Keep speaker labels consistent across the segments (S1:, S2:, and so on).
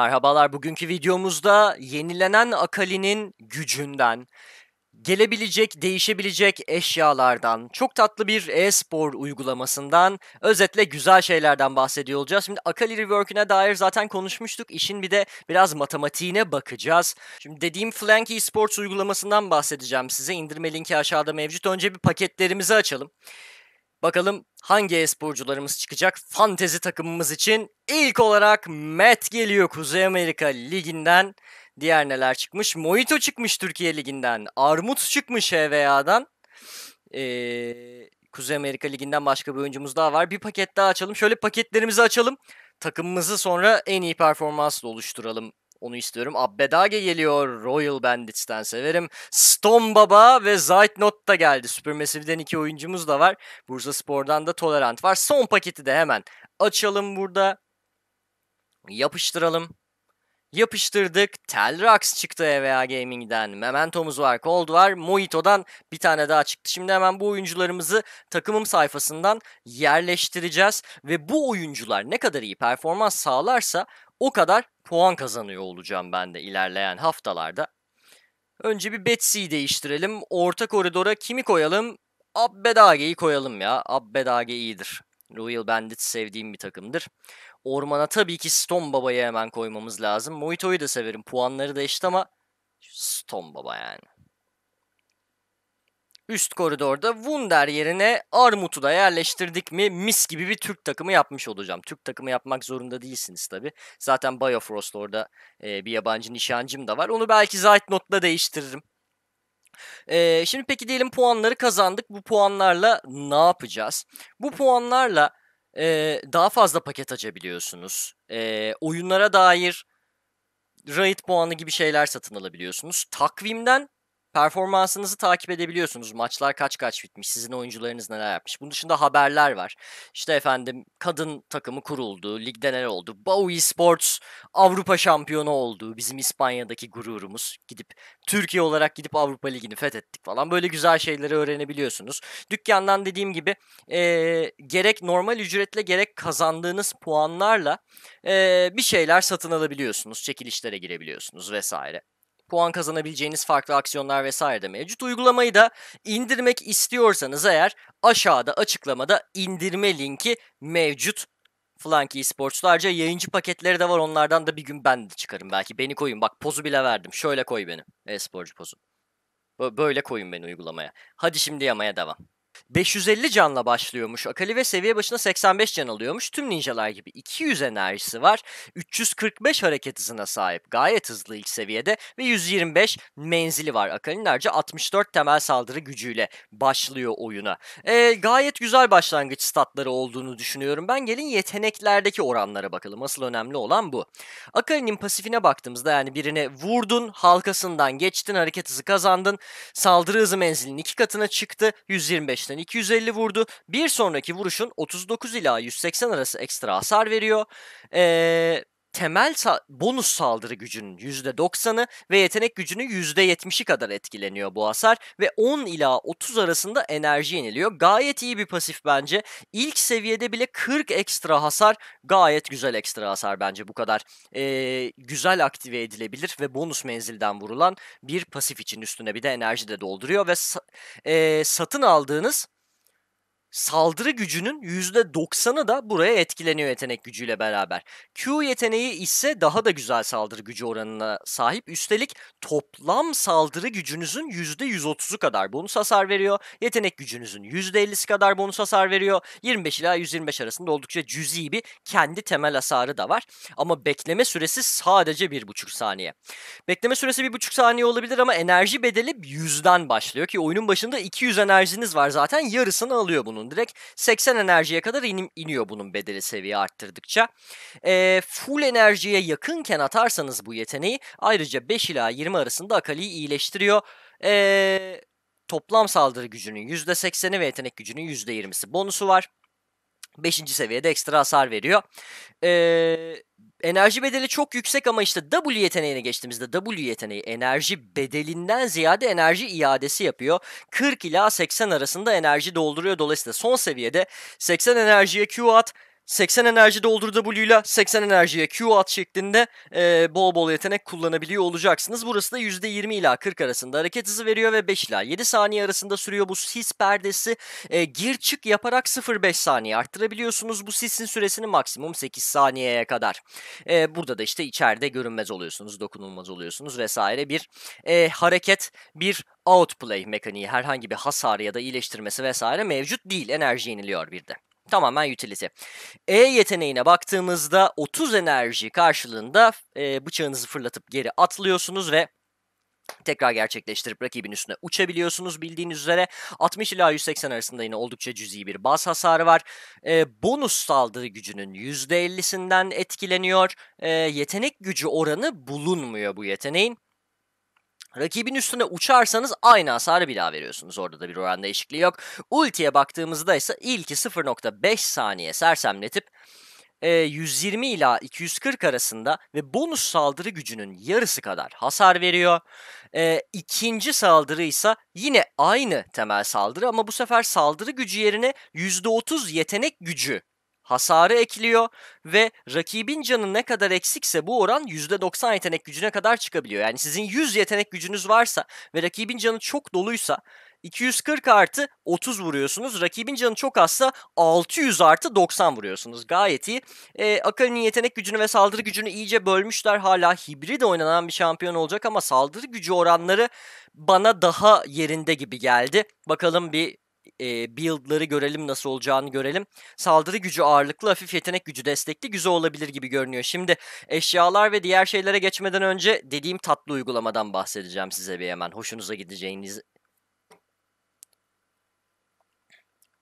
S1: Merhabalar, bugünkü videomuzda yenilenen Akali'nin gücünden, gelebilecek, değişebilecek eşyalardan, çok tatlı bir e-spor uygulamasından, özetle güzel şeylerden bahsediyor olacağız. Şimdi Akali Rework'üne dair zaten konuşmuştuk. işin bir de biraz matematiğine bakacağız. Şimdi dediğim Flank eSports uygulamasından bahsedeceğim size. İndirme linki aşağıda mevcut. Önce bir paketlerimizi açalım. Bakalım hangi esporcularımız çıkacak? Fantezi takımımız için ilk olarak Met geliyor Kuzey Amerika Ligi'nden. Diğer neler çıkmış? Mojito çıkmış Türkiye Ligi'nden. Armut çıkmış HVA'dan. Ee, Kuzey Amerika Ligi'nden başka bir oyuncumuz daha var. Bir paket daha açalım. Şöyle paketlerimizi açalım. Takımımızı sonra en iyi performansla oluşturalım onu istiyorum. Abbedage geliyor Royal Bandits'ten severim. Stone Baba ve Zeitnot da geldi. Supermassive'den iki oyuncumuz da var. Bursa Spor'dan da Tolerant var. Son paketi de hemen açalım burada. Yapıştıralım. Yapıştırdık. Telrax çıktı EVA Gaming'den. Memento'muz var. Cold var. Mojito'dan bir tane daha çıktı. Şimdi hemen bu oyuncularımızı takımım sayfasından yerleştireceğiz. Ve bu oyuncular ne kadar iyi performans sağlarsa o kadar puan kazanıyor olacağım ben de ilerleyen haftalarda. Önce bir Betsy'yi değiştirelim. Orta koridora kimi koyalım? Abbedage'yi koyalım ya. Abbedage iyidir. Royal Bandit sevdiğim bir takımdır. Ormana tabii ki Stone Baba'yı hemen koymamız lazım. Moito'yu da severim. Puanları da eşit ama Stone Baba yani üst koridorda Wunder yerine Armut'u da yerleştirdik mi mis gibi bir Türk takımı yapmış olacağım. Türk takımı yapmak zorunda değilsiniz tabi. Zaten Biofrost orada e, bir yabancı nişancım da var. Onu belki Zeitnot'la değiştiririm. E, şimdi peki diyelim puanları kazandık. Bu puanlarla ne yapacağız? Bu puanlarla e, daha fazla paket açabiliyorsunuz. E, oyunlara dair raid puanı gibi şeyler satın alabiliyorsunuz. Takvimden performansınızı takip edebiliyorsunuz. Maçlar kaç kaç bitmiş, sizin oyuncularınız neler yapmış. Bunun dışında haberler var. İşte efendim kadın takımı kuruldu, ligde neler oldu. Bowie Sports Avrupa şampiyonu oldu. Bizim İspanya'daki gururumuz. Gidip Türkiye olarak gidip Avrupa Ligi'ni fethettik falan. Böyle güzel şeyleri öğrenebiliyorsunuz. Dükkandan dediğim gibi e, gerek normal ücretle gerek kazandığınız puanlarla e, bir şeyler satın alabiliyorsunuz. Çekilişlere girebiliyorsunuz vesaire puan kazanabileceğiniz farklı aksiyonlar vesaire de mevcut. Uygulamayı da indirmek istiyorsanız eğer aşağıda açıklamada indirme linki mevcut. Flanky Esports'ta ayrıca yayıncı paketleri de var onlardan da bir gün ben de çıkarım belki. Beni koyun bak pozu bile verdim. Şöyle koy beni. sporcu pozu. Böyle koyun beni uygulamaya. Hadi şimdi yamaya devam. 550 canla başlıyormuş Akali ve seviye başına 85 can alıyormuş. Tüm ninjalar gibi 200 enerjisi var. 345 hareket hızına sahip. Gayet hızlı ilk seviyede ve 125 menzili var. Akali'nin harcı 64 temel saldırı gücüyle başlıyor oyuna. Ee, gayet güzel başlangıç statları olduğunu düşünüyorum. Ben gelin yeteneklerdeki oranlara bakalım. Asıl önemli olan bu. Akali'nin pasifine baktığımızda yani birine vurdun, halkasından geçtin, hareket hızı kazandın, saldırı hızı menzilinin iki katına çıktı, 125 170'ten 250 vurdu. Bir sonraki vuruşun 39 ila 180 arası ekstra hasar veriyor. Eee temel sa- bonus saldırı gücünün %90'ı ve yetenek gücünün %70'i kadar etkileniyor bu hasar ve 10 ila 30 arasında enerji yeniliyor. Gayet iyi bir pasif bence. İlk seviyede bile 40 ekstra hasar gayet güzel ekstra hasar bence bu kadar ee, güzel aktive edilebilir ve bonus menzilden vurulan bir pasif için üstüne bir de enerji de dolduruyor ve sa- e, satın aldığınız saldırı gücünün %90'ı da buraya etkileniyor yetenek gücüyle beraber. Q yeteneği ise daha da güzel saldırı gücü oranına sahip. Üstelik toplam saldırı gücünüzün %130'u kadar bonus hasar veriyor. Yetenek gücünüzün %50'si kadar bonus hasar veriyor. 25 ila 125 arasında oldukça cüzi bir kendi temel hasarı da var. Ama bekleme süresi sadece 1,5 saniye. Bekleme süresi 1,5 saniye olabilir ama enerji bedeli 100'den başlıyor ki oyunun başında 200 enerjiniz var zaten yarısını alıyor bunun bunun direkt 80 enerjiye kadar in, iniyor bunun bedeli seviye arttırdıkça. E, full enerjiye yakınken atarsanız bu yeteneği ayrıca 5 ila 20 arasında Akali'yi iyileştiriyor. E, toplam saldırı gücünün %80'i ve yetenek gücünün %20'si bonusu var. 5. seviyede ekstra hasar veriyor. Eee enerji bedeli çok yüksek ama işte W yeteneğine geçtiğimizde W yeteneği enerji bedelinden ziyade enerji iadesi yapıyor. 40 ila 80 arasında enerji dolduruyor. Dolayısıyla son seviyede 80 enerjiye Q at 80 enerji doldur W ile 80 enerjiye Q at şeklinde e, bol bol yetenek kullanabiliyor olacaksınız. Burası da %20 ila 40 arasında hareket hızı veriyor ve 5 ila 7 saniye arasında sürüyor bu sis perdesi. E, gir çık yaparak 0.5 saniye arttırabiliyorsunuz. Bu sisin süresini maksimum 8 saniyeye kadar. E, burada da işte içeride görünmez oluyorsunuz, dokunulmaz oluyorsunuz vesaire bir e, hareket, bir outplay mekaniği herhangi bir hasar ya da iyileştirmesi vesaire mevcut değil. Enerji yeniliyor bir de. Tamamen utility. E yeteneğine baktığımızda 30 enerji karşılığında e, bıçağınızı fırlatıp geri atlıyorsunuz ve tekrar gerçekleştirip rakibin üstüne uçabiliyorsunuz bildiğiniz üzere. 60 ila 180 arasında yine oldukça cüzi bir bas hasarı var. E, bonus saldırı gücünün %50'sinden etkileniyor. E, yetenek gücü oranı bulunmuyor bu yeteneğin. Rakibin üstüne uçarsanız aynı hasarı bir daha veriyorsunuz. Orada da bir oran değişikliği yok. Ultiye baktığımızda ise ilki 0.5 saniye sersemletip 120 e, ila 240 arasında ve bonus saldırı gücünün yarısı kadar hasar veriyor. E, ikinci saldırı ise yine aynı temel saldırı ama bu sefer saldırı gücü yerine %30 yetenek gücü hasarı ekliyor ve rakibin canı ne kadar eksikse bu oran %90 yetenek gücüne kadar çıkabiliyor. Yani sizin 100 yetenek gücünüz varsa ve rakibin canı çok doluysa 240 artı 30 vuruyorsunuz. Rakibin canı çok azsa 600 artı 90 vuruyorsunuz. Gayet iyi. E, Akali'nin yetenek gücünü ve saldırı gücünü iyice bölmüşler. Hala hibrid oynanan bir şampiyon olacak ama saldırı gücü oranları bana daha yerinde gibi geldi. Bakalım bir e, build'ları görelim nasıl olacağını görelim. Saldırı gücü ağırlıklı, hafif yetenek gücü destekli güzel olabilir gibi görünüyor. Şimdi eşyalar ve diğer şeylere geçmeden önce dediğim tatlı uygulamadan bahsedeceğim size bir hemen. Hoşunuza gideceğiniz.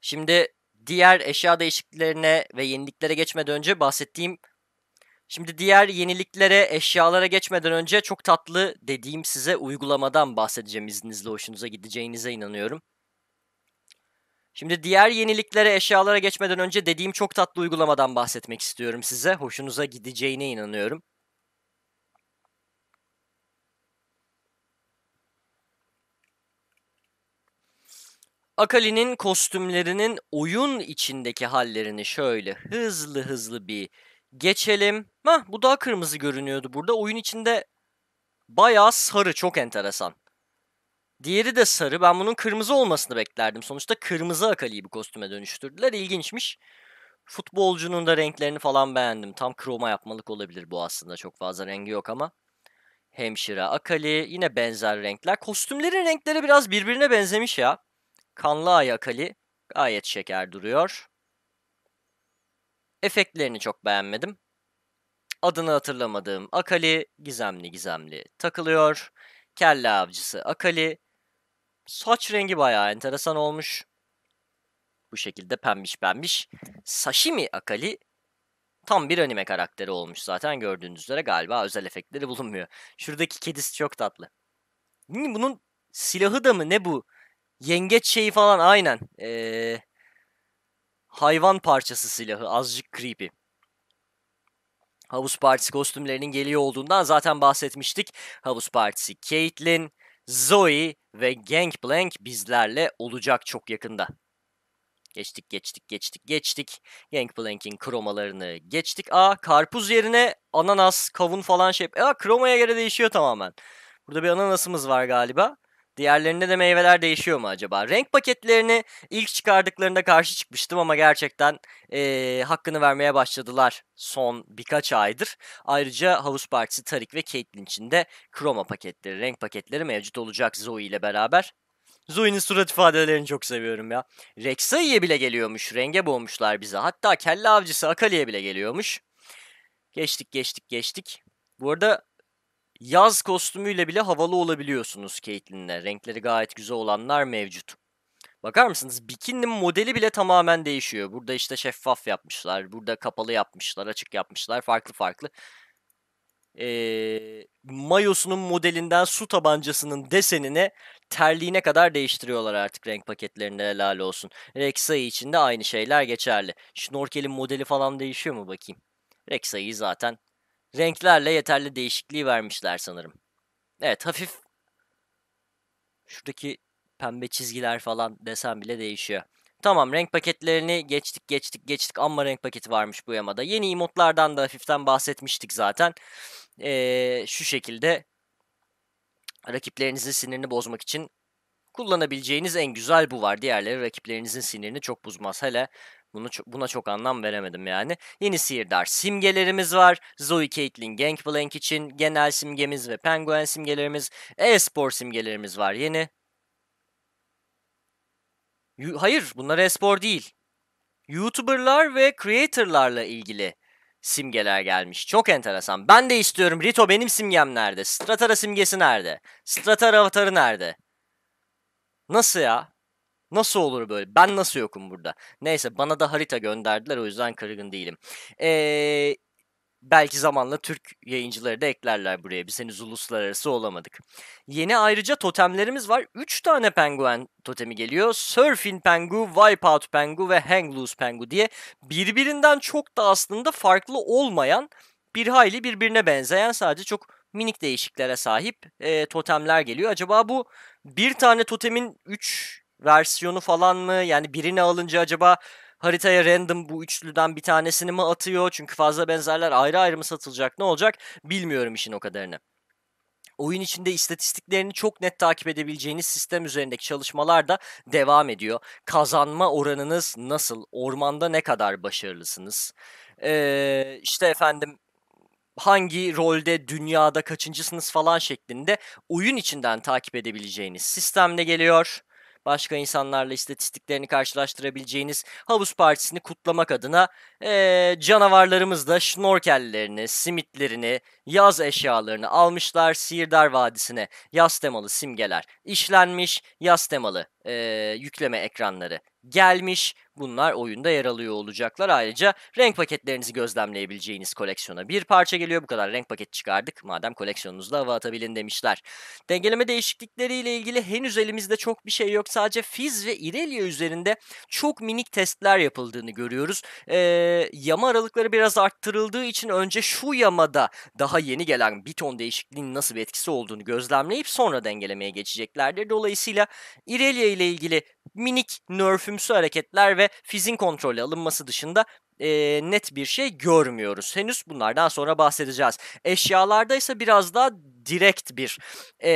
S1: Şimdi diğer eşya değişikliklerine ve yeniliklere geçmeden önce bahsettiğim Şimdi diğer yeniliklere, eşyalara geçmeden önce çok tatlı dediğim size uygulamadan bahsedeceğim izninizle hoşunuza gideceğinize inanıyorum. Şimdi diğer yeniliklere, eşyalara geçmeden önce dediğim çok tatlı uygulamadan bahsetmek istiyorum size. Hoşunuza gideceğine inanıyorum. Akali'nin kostümlerinin oyun içindeki hallerini şöyle hızlı hızlı bir geçelim. Hah bu daha kırmızı görünüyordu burada. Oyun içinde bayağı sarı çok enteresan. Diğeri de sarı. Ben bunun kırmızı olmasını beklerdim. Sonuçta kırmızı Akali'yi bir kostüme dönüştürdüler. İlginçmiş. Futbolcunun da renklerini falan beğendim. Tam kroma yapmalık olabilir bu aslında. Çok fazla rengi yok ama. Hemşire Akali. Yine benzer renkler. Kostümlerin renkleri biraz birbirine benzemiş ya. Kanlı Ay Akali. Gayet şeker duruyor. Efektlerini çok beğenmedim. Adını hatırlamadığım Akali gizemli gizemli takılıyor. Kelle avcısı Akali Saç rengi bayağı enteresan olmuş. Bu şekilde pembiş pembiş. Sashimi Akali tam bir anime karakteri olmuş zaten gördüğünüz üzere galiba özel efektleri bulunmuyor. Şuradaki kedisi çok tatlı. Bunun silahı da mı ne bu? Yengeç şeyi falan aynen. Ee, hayvan parçası silahı azıcık creepy. Havuz Partisi kostümlerinin geliyor olduğundan zaten bahsetmiştik. Havuz Partisi Caitlyn, Zoe ve Gangplank bizlerle olacak çok yakında. Geçtik geçtik geçtik geçtik. Gangplank'in kromalarını geçtik. Aa karpuz yerine ananas, kavun falan şey. Aa kromaya göre değişiyor tamamen. Burada bir ananasımız var galiba. Diğerlerinde de meyveler değişiyor mu acaba? Renk paketlerini ilk çıkardıklarında karşı çıkmıştım ama gerçekten e, hakkını vermeye başladılar son birkaç aydır. Ayrıca Havuz Partisi Tarik ve Caitlyn için de kroma paketleri, renk paketleri mevcut olacak Zoe ile beraber. Zoe'nin surat ifadelerini çok seviyorum ya. Rek'Sai'ye bile geliyormuş. Renge boğmuşlar bize. Hatta kelle avcısı Akali'ye bile geliyormuş. Geçtik geçtik geçtik. Bu arada Yaz kostümüyle bile havalı olabiliyorsunuz Caitlyn'le. Renkleri gayet güzel olanlar mevcut. Bakar mısınız? Bikinin modeli bile tamamen değişiyor. Burada işte şeffaf yapmışlar. Burada kapalı yapmışlar. Açık yapmışlar. Farklı farklı. Ee, mayosunun modelinden su tabancasının desenine terliğine kadar değiştiriyorlar artık renk paketlerinde helal olsun. Rek'Sai için de aynı şeyler geçerli. Şnorkel'in modeli falan değişiyor mu bakayım? Rek'Sai'yi zaten Renklerle yeterli değişikliği vermişler sanırım. Evet hafif şuradaki pembe çizgiler falan desen bile değişiyor. Tamam renk paketlerini geçtik geçtik geçtik ama renk paketi varmış bu yamada. Yeni emotlardan da hafiften bahsetmiştik zaten. Ee, şu şekilde rakiplerinizin sinirini bozmak için kullanabileceğiniz en güzel bu var. Diğerleri rakiplerinizin sinirini çok bozmaz. Hele bunu çok, buna çok anlam veremedim yani. Yeni sihirdar simgelerimiz var. Zoe Caitlyn Gangplank için genel simgemiz ve Penguin simgelerimiz. E-spor simgelerimiz var yeni. Hayır bunlar e-spor değil. YouTuber'lar ve creator'larla ilgili simgeler gelmiş. Çok enteresan. Ben de istiyorum. Rito benim simgem nerede? Stratara simgesi nerede? Stratara avatarı nerede? Nasıl ya? Nasıl olur böyle? Ben nasıl yokum burada? Neyse bana da harita gönderdiler o yüzden kırgın değilim. Eee belki zamanla Türk yayıncıları da eklerler buraya. Biz henüz uluslararası olamadık. Yeni ayrıca totemlerimiz var. 3 tane penguen totemi geliyor. Surfing Pengu, Wipeout Pengu ve Hang Loose Pengu diye birbirinden çok da aslında farklı olmayan bir hayli birbirine benzeyen sadece çok minik değişiklere sahip e, totemler geliyor. Acaba bu bir tane totemin 3 versiyonu falan mı? Yani birini alınca acaba haritaya random bu üçlüden bir tanesini mi atıyor? Çünkü fazla benzerler ayrı ayrı mı satılacak? Ne olacak? Bilmiyorum işin o kadarını. Oyun içinde istatistiklerini çok net takip edebileceğiniz sistem üzerindeki çalışmalar da devam ediyor. Kazanma oranınız nasıl? Ormanda ne kadar başarılısınız? Ee, işte efendim hangi rolde dünyada kaçıncısınız falan şeklinde oyun içinden takip edebileceğiniz sistemle geliyor başka insanlarla istatistiklerini karşılaştırabileceğiniz havuz partisini kutlamak adına ee, canavarlarımız da şnorkellerini, simitlerini, yaz eşyalarını almışlar Sihirdar Vadisi'ne. Yaz temalı simgeler işlenmiş, yaz temalı ee, yükleme ekranları gelmiş Bunlar oyunda yer alıyor olacaklar. Ayrıca renk paketlerinizi gözlemleyebileceğiniz koleksiyona bir parça geliyor. Bu kadar renk paketi çıkardık. Madem koleksiyonunuzda hava atabilin demişler. Dengeleme değişiklikleriyle ilgili henüz elimizde çok bir şey yok. Sadece Fizz ve Irelia üzerinde çok minik testler yapıldığını görüyoruz. Ee, yama aralıkları biraz arttırıldığı için önce şu yamada daha yeni gelen bir ton değişikliğin nasıl bir etkisi olduğunu gözlemleyip sonra dengelemeye geçeceklerdir. Dolayısıyla Irelia ile ilgili minik nerfümsü hareketler ve fizin kontrolü alınması dışında e, net bir şey görmüyoruz. Henüz bunlardan sonra bahsedeceğiz. Eşyalarda ise biraz daha direkt bir e,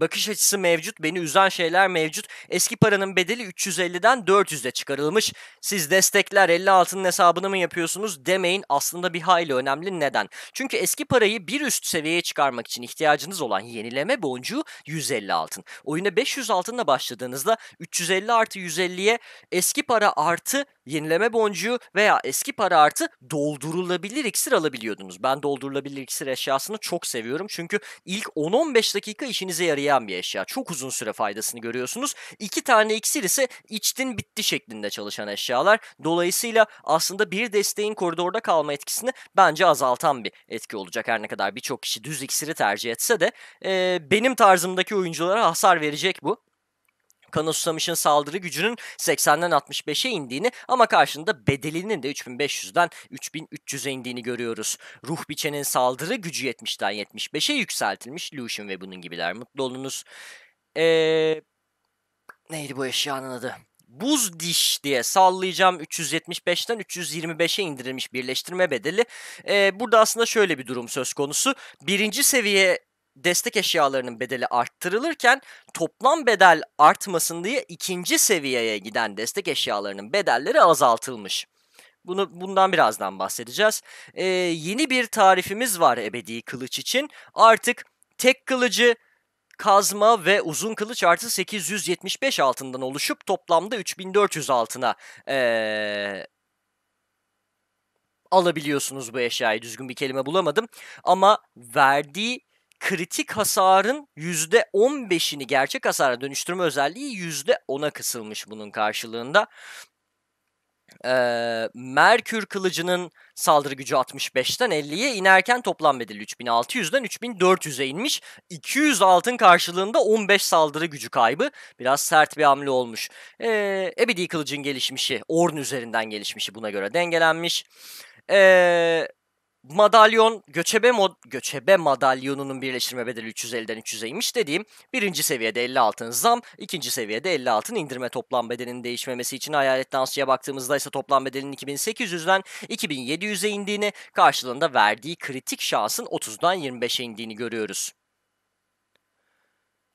S1: bakış açısı mevcut. Beni üzen şeyler mevcut. Eski paranın bedeli 350'den 400'e çıkarılmış. Siz destekler 50 altının hesabını mı yapıyorsunuz demeyin. Aslında bir hayli önemli. Neden? Çünkü eski parayı bir üst seviyeye çıkarmak için ihtiyacınız olan yenileme boncuğu 150 altın. Oyuna 500 altınla başladığınızda 350 artı 150'ye eski para artı yenileme boncuğu veya eski para artı doldurulabilir iksir alabiliyordunuz. Ben doldurulabilir iksir eşyasını çok seviyorum çünkü ilk 10-15 dakika işinize yarayan bir eşya. Çok uzun süre faydasını görüyorsunuz. İki tane iksir ise içtin bitti şeklinde çalışan eşyalar. Dolayısıyla aslında bir desteğin koridorda kalma etkisini bence azaltan bir etki olacak. Her ne kadar birçok kişi düz iksiri tercih etse de e, benim tarzımdaki oyunculara hasar verecek bu. Panosusamış'ın saldırı gücünün 80'den 65'e indiğini ama karşında bedelinin de 3500'den 3300'e indiğini görüyoruz. Ruh biçenin saldırı gücü 70'den 75'e yükseltilmiş. Lucian ve bunun gibiler. Mutlu olunuz. Eee... Neydi bu eşyanın adı? buz diş diye sallayacağım 375'ten 325'e indirilmiş birleştirme bedeli. Ee, burada aslında şöyle bir durum söz konusu. Birinci seviye destek eşyalarının bedeli arttırılırken toplam bedel artmasın diye ikinci seviyeye giden destek eşyalarının bedelleri azaltılmış. Bunu bundan birazdan bahsedeceğiz. Ee, yeni bir tarifimiz var ebedi kılıç için. Artık tek kılıcı kazma ve uzun kılıç artı 875 altından oluşup toplamda 3400 altına ee, alabiliyorsunuz bu eşyayı. Düzgün bir kelime bulamadım. Ama verdiği kritik hasarın %15'ini gerçek hasara dönüştürme özelliği %10'a kısılmış bunun karşılığında. Ee, Merkür kılıcının saldırı gücü 65'ten 50'ye inerken toplam bedeli 3600'den 3400'e inmiş. 200 altın karşılığında 15 saldırı gücü kaybı. Biraz sert bir hamle olmuş. Ee, Ebedi kılıcın gelişmişi, Orn üzerinden gelişmişi buna göre dengelenmiş. Ee, madalyon göçebe mod göçebe madalyonunun birleştirme bedeli 350'den 300'e inmiş dediğim birinci seviyede 50 altın zam, ikinci seviyede 50 altın indirme toplam bedelinin değişmemesi için hayalet dansçıya baktığımızda ise toplam bedelin 2800'den 2700'e indiğini karşılığında verdiği kritik şansın 30'dan 25'e indiğini görüyoruz.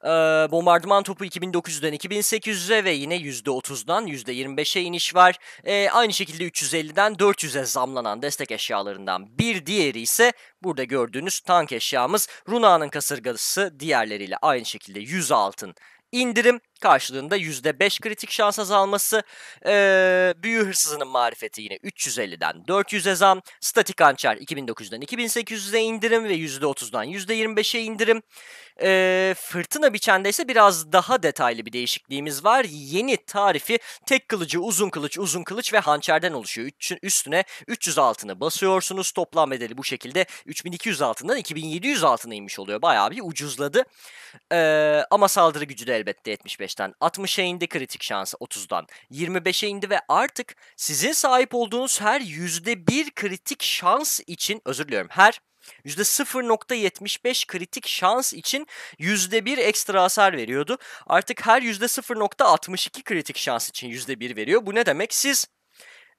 S1: Ee, bombardıman topu 2900'den 2800'e ve yine %30'dan %25'e iniş var. Ee, aynı şekilde 350'den 400'e zamlanan destek eşyalarından bir diğeri ise burada gördüğünüz tank eşyamız. Runa'nın kasırgası diğerleriyle aynı şekilde 100 altın indirim Karşılığında %5 kritik şans azalması, ee, büyü hırsızının marifeti yine 350'den 400'e zam, statik hançer 2900'den 2800'e indirim ve %30'dan %25'e indirim. E, fırtına biçende ise biraz daha detaylı bir değişikliğimiz var. Yeni tarifi tek kılıcı, uzun kılıç, uzun kılıç ve hançerden oluşuyor. Üç, üstüne 300 altını basıyorsunuz. Toplam bedeli bu şekilde 3200 altından 2700 altına inmiş oluyor. Bayağı bir ucuzladı. E, ama saldırı gücü de elbette 75 %65'ten 60'a indi kritik şansı 30'dan 25'e indi ve artık sizin sahip olduğunuz her %1 kritik şans için özür diliyorum her %0.75 kritik şans için %1 ekstra hasar veriyordu. Artık her %0.62 kritik şans için %1 veriyor. Bu ne demek? Siz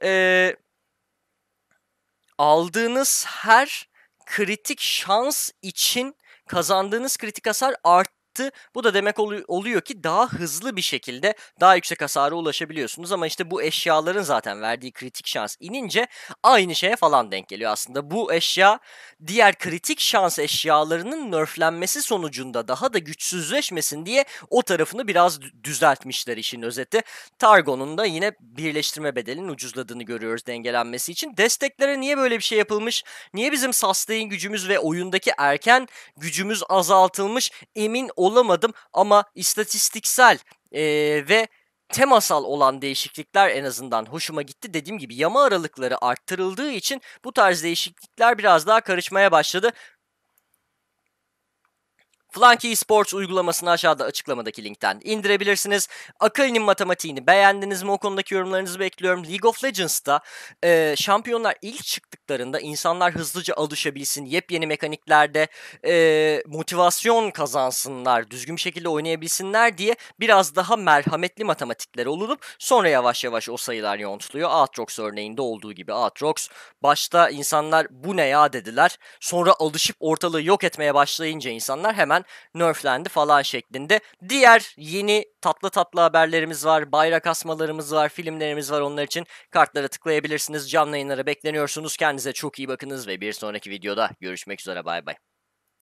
S1: ee, aldığınız her kritik şans için kazandığınız kritik hasar art arttı. Bu da demek oluyor ki daha hızlı bir şekilde daha yüksek hasara ulaşabiliyorsunuz ama işte bu eşyaların zaten verdiği kritik şans inince aynı şeye falan denk geliyor aslında. Bu eşya diğer kritik şans eşyalarının nerflenmesi sonucunda daha da güçsüzleşmesin diye o tarafını biraz düzeltmişler işin özeti. Targon'un da yine birleştirme bedelinin ucuzladığını görüyoruz dengelenmesi için. Desteklere niye böyle bir şey yapılmış? Niye bizim sustain gücümüz ve oyundaki erken gücümüz azaltılmış? Emin olamadım ama istatistiksel e, ve temasal olan değişiklikler en azından hoşuma gitti. Dediğim gibi yama aralıkları arttırıldığı için bu tarz değişiklikler biraz daha karışmaya başladı. Flanky Sports uygulamasını aşağıda açıklamadaki linkten indirebilirsiniz. Akali'nin matematiğini beğendiniz mi? O konudaki yorumlarınızı bekliyorum. League of Legends'ta e, şampiyonlar ilk çıktıklarında insanlar hızlıca alışabilsin. Yepyeni mekaniklerde e, motivasyon kazansınlar. Düzgün bir şekilde oynayabilsinler diye biraz daha merhametli matematikler olunup sonra yavaş yavaş o sayılar yontuluyor. Aatrox örneğinde olduğu gibi Aatrox başta insanlar bu ne ya dediler. Sonra alışıp ortalığı yok etmeye başlayınca insanlar hemen tamamen nerflendi falan şeklinde. Diğer yeni tatlı tatlı haberlerimiz var, bayrak asmalarımız var, filmlerimiz var. Onlar için kartlara tıklayabilirsiniz. Canlı yayınlara bekleniyorsunuz. Kendinize çok iyi bakınız ve bir sonraki videoda görüşmek üzere. Bay bay.